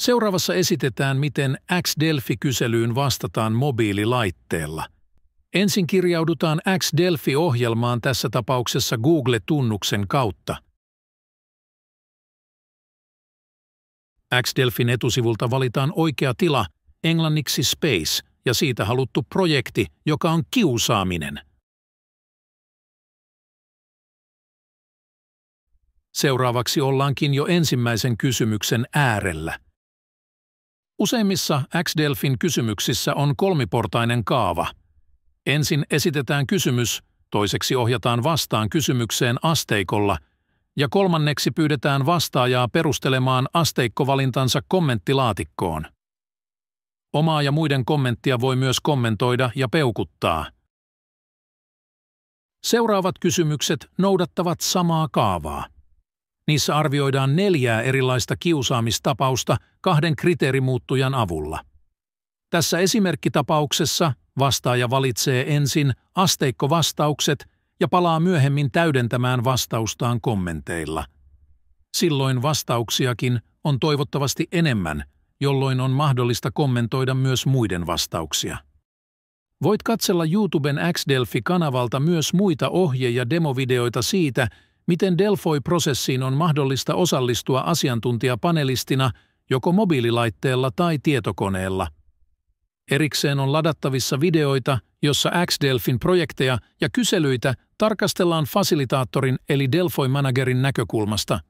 Seuraavassa esitetään, miten X-Delphi-kyselyyn vastataan mobiililaitteella. Ensin kirjaudutaan X-Delphi-ohjelmaan tässä tapauksessa Google-tunnuksen kautta. X-Delphin etusivulta valitaan oikea tila, englanniksi Space, ja siitä haluttu projekti, joka on kiusaaminen. Seuraavaksi ollaankin jo ensimmäisen kysymyksen äärellä – Useimmissa X-Delfin kysymyksissä on kolmiportainen kaava. Ensin esitetään kysymys, toiseksi ohjataan vastaan kysymykseen asteikolla ja kolmanneksi pyydetään vastaajaa perustelemaan asteikkovalintansa kommenttilaatikkoon. Omaa ja muiden kommenttia voi myös kommentoida ja peukuttaa. Seuraavat kysymykset noudattavat samaa kaavaa. Niissä arvioidaan neljää erilaista kiusaamistapausta kahden kriteerimuuttujan avulla. Tässä esimerkkitapauksessa vastaaja valitsee ensin asteikkovastaukset ja palaa myöhemmin täydentämään vastaustaan kommenteilla. Silloin vastauksiakin on toivottavasti enemmän, jolloin on mahdollista kommentoida myös muiden vastauksia. Voit katsella YouTuben Xdelphi-kanavalta myös muita ohje- ja demovideoita siitä, miten delfoi prosessiin on mahdollista osallistua asiantuntijapanelistina joko mobiililaitteella tai tietokoneella. Erikseen on ladattavissa videoita, jossa X-Delfin projekteja ja kyselyitä tarkastellaan fasilitaattorin eli delfoi managerin näkökulmasta –